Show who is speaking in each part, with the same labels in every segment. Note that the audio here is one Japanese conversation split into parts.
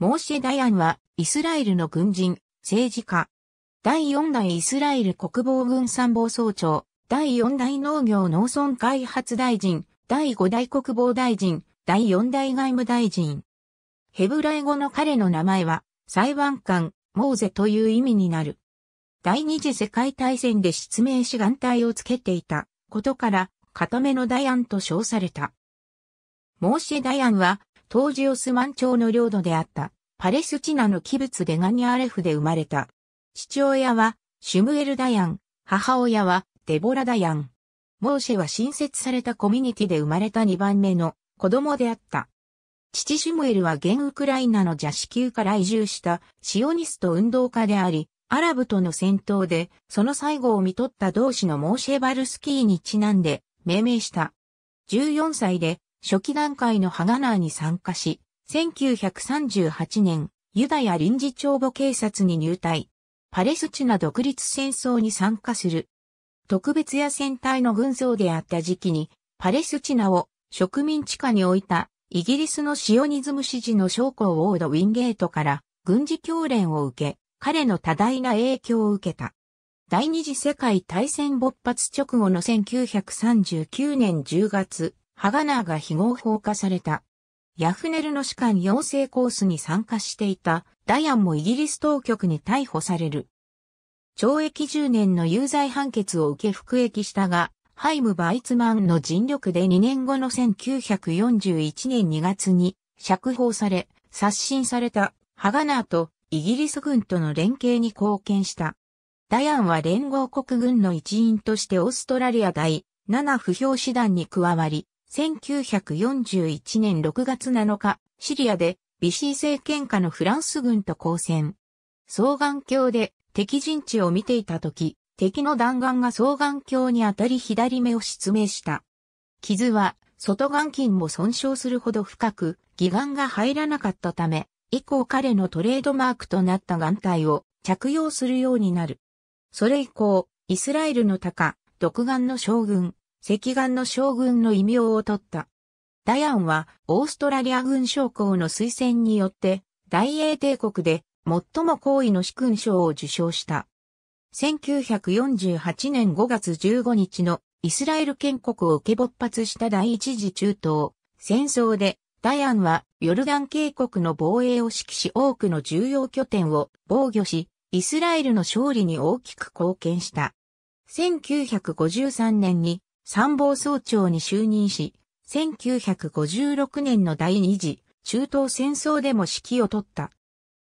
Speaker 1: モーシェ・ダヤンは、イスラエルの軍人、政治家。第4代イスラエル国防軍参謀総長、第4代農業農村開発大臣、第5代国防大臣、第4代外務大臣。ヘブライ語の彼の名前は、裁判官、モーゼという意味になる。第二次世界大戦で失明し眼帯をつけていたことから、片目のダヤンと称された。モーシェ・ダヤンは、当時オスマン朝の領土であった。パレスチナのキブツでガニアレフで生まれた。父親はシュムエル・ダヤン、母親はデボラ・ダヤン。モーシェは新設されたコミュニティで生まれた2番目の子供であった。父シュムエルは現ウクライナの邪子宮から移住したシオニスト運動家であり、アラブとの戦闘でその最後を見取った同志のモーシェ・バルスキーにちなんで命名した。14歳で初期段階のハガナーに参加し、1938年、ユダヤ臨時帳簿警察に入隊。パレスチナ独立戦争に参加する。特別野戦隊の軍曹であった時期に、パレスチナを植民地下に置いたイギリスのシオニズム支持の将校オード・ウィンゲートから軍事教練を受け、彼の多大な影響を受けた。第二次世界大戦勃発直後の1939年10月、ハガナーが非合法化された。ヤフネルの士官養成コースに参加していたダヤンもイギリス当局に逮捕される。懲役10年の有罪判決を受け服役したが、ハイム・バイツマンの尽力で2年後の1941年2月に釈放され、刷新されたハガナーとイギリス軍との連携に貢献した。ダヤンは連合国軍の一員としてオーストラリア第7不評師団に加わり、1941年6月7日、シリアでビシー政権下のフランス軍と交戦。双眼鏡で敵陣地を見ていた時、敵の弾丸が双眼鏡に当たり左目を失明した。傷は外眼筋も損傷するほど深く、義眼が入らなかったため、以降彼のトレードマークとなった眼帯を着用するようになる。それ以降、イスラエルの高、独眼の将軍、赤眼の将軍の異名を取った。ダヤンはオーストラリア軍将校の推薦によって大英帝国で最も高位の主勲章を受賞した。1948年5月15日のイスラエル建国を受け勃発した第一次中東戦争でダヤンはヨルダン渓谷の防衛を指揮し多くの重要拠点を防御しイスラエルの勝利に大きく貢献した。1953年に参謀総長に就任し、1956年の第二次中東戦争でも指揮を取った。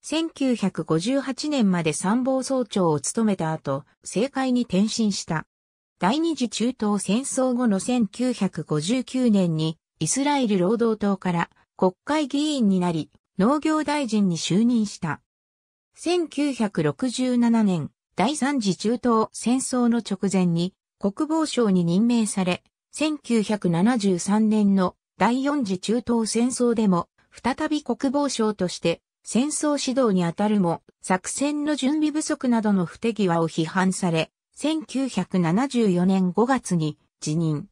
Speaker 1: 1958年まで参謀総長を務めた後、政界に転身した。第二次中東戦争後の1959年にイスラエル労働党から国会議員になり、農業大臣に就任した。1967年、第三次中東戦争の直前に国防省に任命され、1973年の第四次中東戦争でも、再び国防省として戦争指導に当たるも、作戦の準備不足などの不手際を批判され、1974年5月に辞任。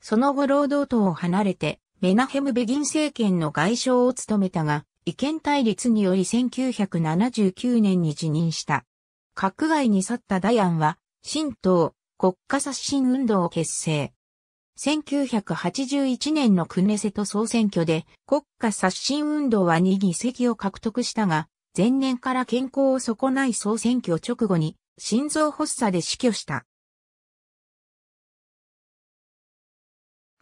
Speaker 1: その後労働党を離れて、メナヘム・ベギン政権の外相を務めたが、意見対立により1979年に辞任した。閣外に去ったダヤンは、新党、国家刷新運動を結成。1981年のクネセト総選挙で国家刷新運動は2議席を獲得したが、前年から健康を損ない総選挙直後に心臓発作で死去した。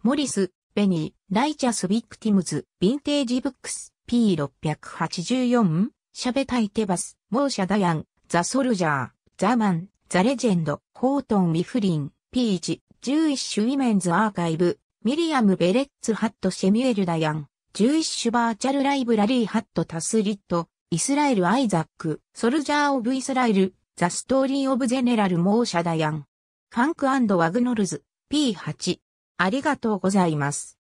Speaker 1: モリス、ベニー、ライチャス・ビクティムズ、ヴィンテージ・ブックス、P684、シャベタイ・テバス、モーシャ・ダヤン、ザ・ソルジャー、ザ・マン、ザ・レジェンド、ホートン・ウィフリン、ピーチ、ジューイッシュ・ウィメンズ・アーカイブ、ミリアム・ベレッツ・ハット・シェミュエル・ダヤン、ジューイッシュ・バーチャル・ライブラリー・ハット・タスリット、イスラエル・アイザック、ソルジャー・オブ・イスラエル、ザ・ストーリー・オブ・ゼネラル・モーシャ・ダヤン、ファンク・ワグノルズ、P8。ありがとうございます。